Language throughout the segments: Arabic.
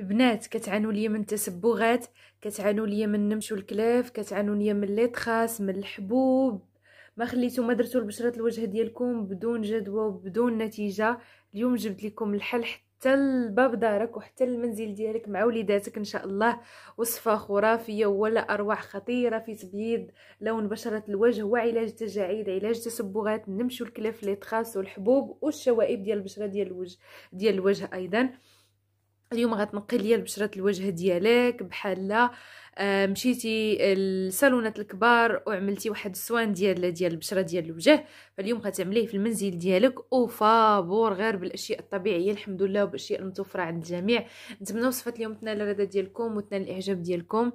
البنات كتعانوا ليا من تسبغات كتعانوا ليا من نمشو الكلاف كتعانوا ليا من ليطخاس من الحبوب ما خليتو ما درتو البشره الوجه ديالكم بدون جدوى وبدون نتيجه اليوم جبت لكم الحل حتى لباب دارك وحتى المنزل ديالك مع وليداتك ان شاء الله وصفه خرافيه ولا ارواح خطيره في تبييض لون بشره الوجه وعلاج تجاعيد علاج تسبغات نمشو الكلاف ليطخاس والحبوب والشوائب ديال البشره ديال الوجه ديال الوجه ايضا اليوم غتنقي ليا البشره الوجه ديالك بحال آه، مشيتي للصالونات الكبار وعملتي واحد السوان ديال ديال البشره ديال الوجه فاليوم غتعمليه في المنزل ديالك او فابور غير بالاشياء الطبيعيه الحمد لله وبالاشياء المتوفره عند الجميع نتمنى وصفه اليوم تنال الرضا ديالكم وتنال الاعجاب ديالكم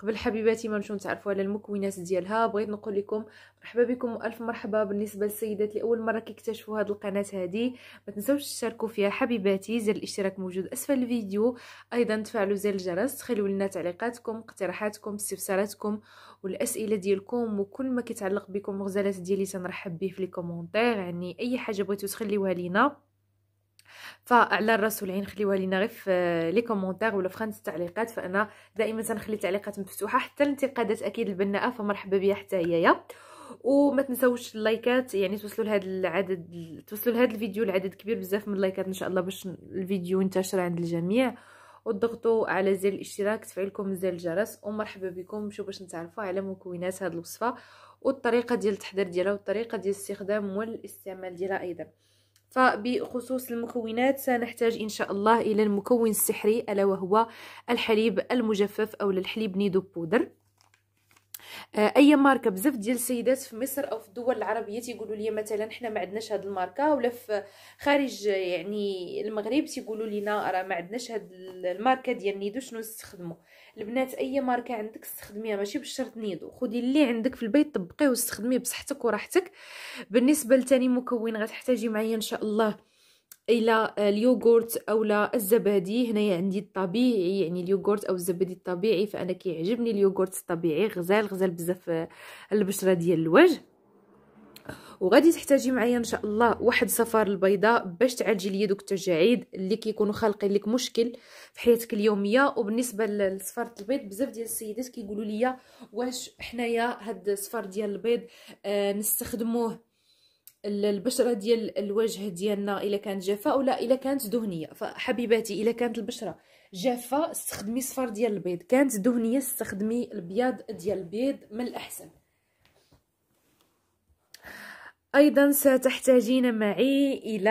قبل حبيباتي ما نمشيو نتعرفوا على المكونات ديالها بغيت نقول لكم مرحبا بكم والف مرحبا بالنسبه للسيدات اللي اول مره كيكتشفوا هذه القناه هذه ما تنساوش تشاركوا فيها حبيباتي زر الاشتراك موجود اسفل الفيديو ايضا تفعلوا زر الجرس تخليوا لنا تعليقاتكم اقتراحاتكم استفساراتكم والاسئله ديالكم وكل ما كيتعلق بكم مغزلات ديالي تنرحب به في لي كومونتير يعني اي حاجه بغيتو تخليوها لينا فعلى الراس والعين خليوها لينا غير في لي كومونتير ولا في التعليقات فانا دائما تنخلي التعليقات مفتوحه حتى الانتقادات اكيد البناءه فمرحبا بيا حتى يا وما تنساوش اللايكات يعني توصلوا لهذا العدد توصلوا لهذا الفيديو لعدد كبير بزاف من اللايكات ان شاء الله باش الفيديو ينتشر عند الجميع وتضغطوا على زر الاشتراك تفعيلكم زر الجرس ومرحبا بكم نشوف باش نتعرفوا على مكونات هذه الوصفه والطريقه ديال التحضير ديالها والطريقه ديال الاستخدام والاستعمال ديالها ايضا فبخصوص المكونات سنحتاج إن شاء الله إلى المكون السحري ألا وهو الحليب المجفف أو الحليب نيدو بودر آه، اي ماركه بزاف ديال السيدات في مصر او في الدول العربيه تيقولوا لي مثلا حنا ما عندناش هاد الماركه ولا في خارج يعني المغرب تيقولوا لينا راه ما عندناش هاد الماركه ديال نيدو شنو نستخدموا البنات اي ماركه عندك استخدميها ماشي بالشرط نيدو خدي اللي عندك في البيت طبقيه واستخدميه بصحتك وراحتك بالنسبه لتاني مكون غتحتاجي معايا ان شاء الله الى اليوغورت او لا الزبادي هنايا عندي الطبيعي يعني اليوغورت او الزبادي الطبيعي فانا كيعجبني اليوغورت الطبيعي غزال غزال بزاف آه، البشره ديال الوجه وغادي تحتاجي معايا ان شاء الله واحد صفار البيضاء باش تعالجي ليا دوك التجاعيد اللي كيكونوا خالقين لك مشكل في حياتك اليوميه وبالنسبه للصفار البيض بزاف ديال السيدات كيقولوا لي واش حنايا هاد الصفار ديال البيض آه نستخدموه البشره ديال الوجه ديالنا الا كانت جافه اولا الا كانت دهنيه فحبيباتي الا كانت البشره جافه استخدمي صفر ديال البيض كانت دهنيه استخدمي البياض ديال البيض من الاحسن ايضا ستحتاجين معي الى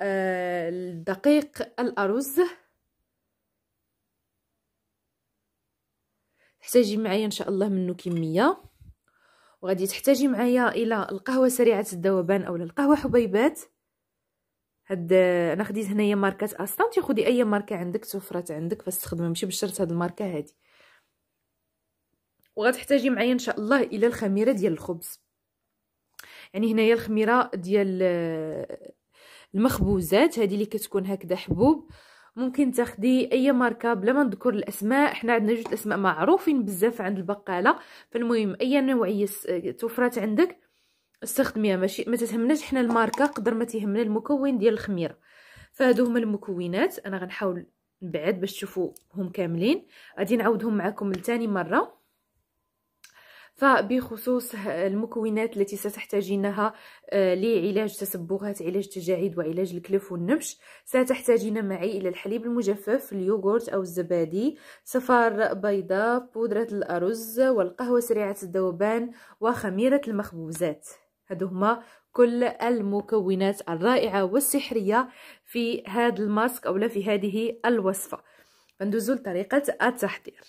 آه، دقيق الارز تحتاجي معايا ان شاء الله منه كميه وغادي تحتاجي معايا الى القهوه سريعه الذوبان اولا القهوه حبيبات هاد انا خديت هنايا ماركه اصلا تاخدي اي ماركه عندك توفرات عندك فاستخدمها ماشي بالشرط هاد الماركه هادي وغتحتاجي معايا ان شاء الله الى الخميره ديال الخبز يعني هنايا الخميره ديال آه، المخبوزات هذه اللي كتكون هكذا حبوب ممكن تاخدي اي ماركه بلا ما نذكر الاسماء حنا عندنا جوج اسماء معروفين بزاف عند البقاله فالمهم اي نوعيه توفرات عندك استخدميها ماشي ما تهمناش حنا الماركه قدر ما تهمنا المكون ديال الخميره فهادو هما المكونات انا غنحاول نبعد باش تشوفوهم كاملين غادي نعاودهم معكم لتاني مره فبخصوص المكونات التي ستحتاجينها آه، لعلاج تسبغات علاج التجاعيد وعلاج الكلف والنبش ستحتاجين معي الى الحليب المجفف اليوغورت او الزبادي صفار بيضاء بودرة الارز والقهوة سريعة الذوبان وخميرة المخبوزات هادو هما كل المكونات الرائعة والسحرية في هذا الماسك أو في هذه الوصفة ندوزو لطريقة التحضير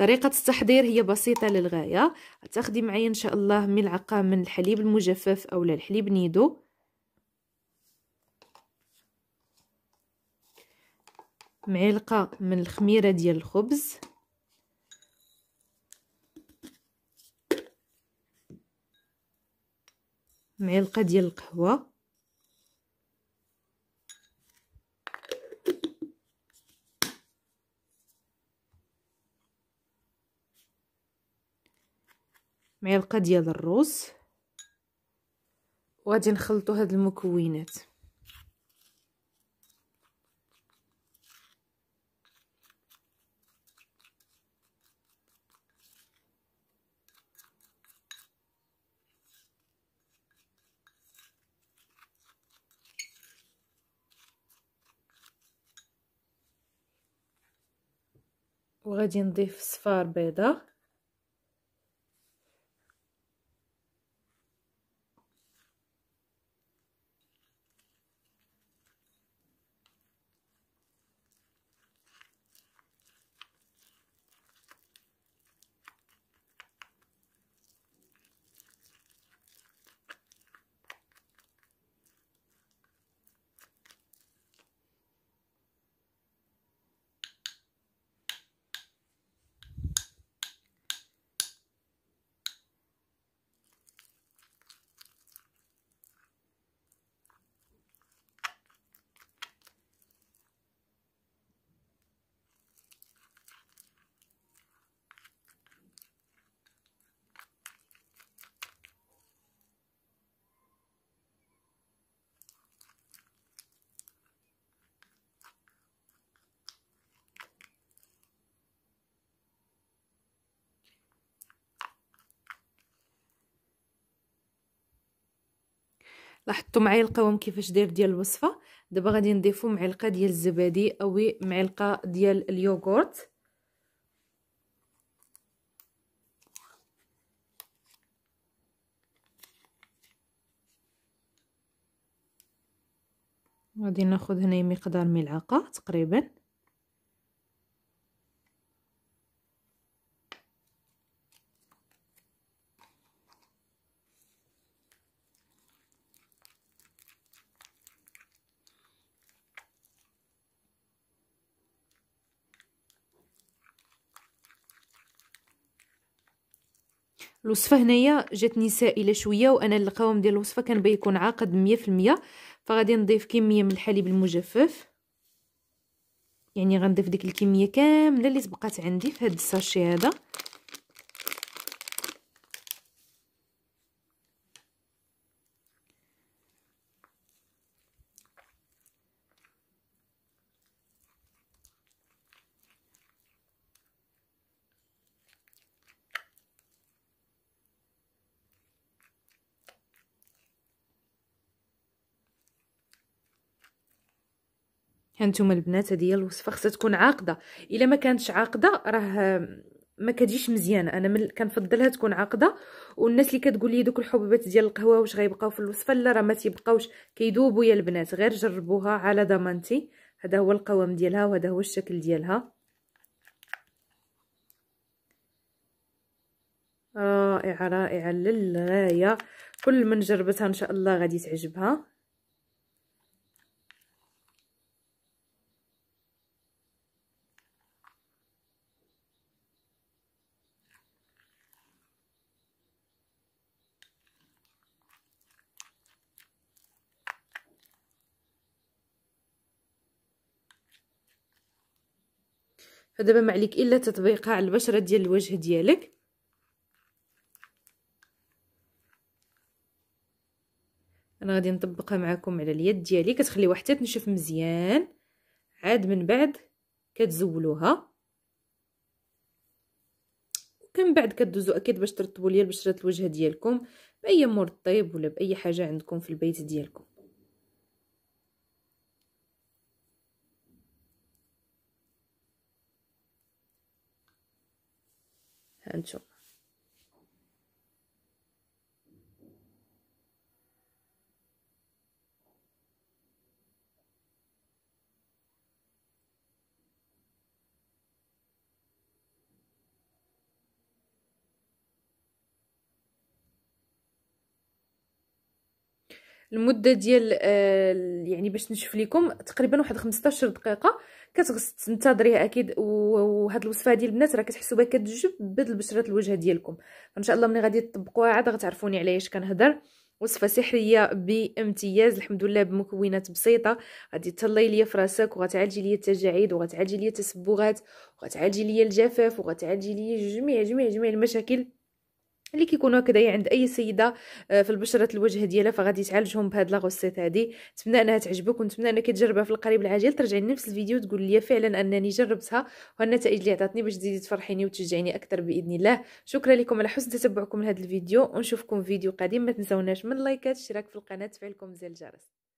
طريقة التحضير هي بسيطة للغاية تأخذي معي إن شاء الله ملعقة من الحليب المجفف أو الحليب نيدو معلقة من الخميرة ديال الخبز معلقة ديال القهوة معلقه ديال الرز وغادي نخلطوا هاد المكونات وغادي نضيف صفار بيضه لاحظتوا معايا القوام كيفاش داير ديال الوصفه دابا غادي نضيفو معلقه ديال الزبادي اوي معلقه ديال اليوغورت غادي ناخذ هنا مقدار ملعقه تقريبا الوصفه هنايا جاتني سائله شويه وانا القوام ديال الوصفه كان بيكون عاقد مية فغادي نضيف كميه من الحليب المجفف يعني غنضيف ديك الكميه كامله اللي تبقات عندي في هاد الساشي هذا هانتوما البنات هذه هي الوصفه خصها تكون عاقده الا ما كانتش عاقده راه ما كتجيش مزيانه انا من كنفضلها تكون عاقده والناس اللي كتقول لي دوك الحبوبات ديال القهوه واش غيبقاو في الوصفه لا راه ما تيبقاوش كيذوبوا يا البنات غير جربوها على ضمانتي هذا هو القوام ديالها وهذا هو الشكل ديالها رائعه رائعه للغايه كل من جربتها ان شاء الله غادي تعجبها فدابا ما عليك الا تطبيقها على البشره ديال الوجه ديالك انا غادي نطبقها معكم على اليد ديالي كتخليوها حتى تنشف مزيان عاد من بعد كتزولوها وكان بعد كدوزو اكيد باش ترطبوا ليا البشره الوجه ديالكم باي مرطب ولا باي حاجه عندكم في البيت ديالكم en çok. المده ديال آه، يعني باش نشوف لكم تقريبا واحد 15 دقيقه كتنتظريها اكيد وهاد الوصفه ديال البنات راه كتحسوا بها كتجبد البشره الوجه ديالكم ان شاء الله ملي غادي تطبقوها عاد غتعرفوني على اش كنهضر وصفه سحريه بامتياز الحمد لله بمكونات بسيطه غادي تهلاي ليا في راسك وغتعالجي ليا التجاعيد وغتعالجي ليا التسبغات وغتعالجي ليا الجفاف وغتعالجي ليا جميع جميع جميع المشاكل اللي كيكونوا هكذايا عند اي سيده آه، في البشره الوجه ديالها فغادي تعالجهم بهاد لا غوسيت هادي نتمنى انها تعجبك ونتمنى انك تجربها في القريب العاجل ترجعي لنفس الفيديو تقول لي فعلا انني جربتها والنتائج اللي عطاتني باش تزيدي تفرحيني وتشجعيني اكثر باذن الله شكرا لكم على حسن تتبعكم لهذا الفيديو ونشوفكم في فيديو قادم ما تنساوناش من لايكات اشتراك في القناه تفعيلكم زر الجرس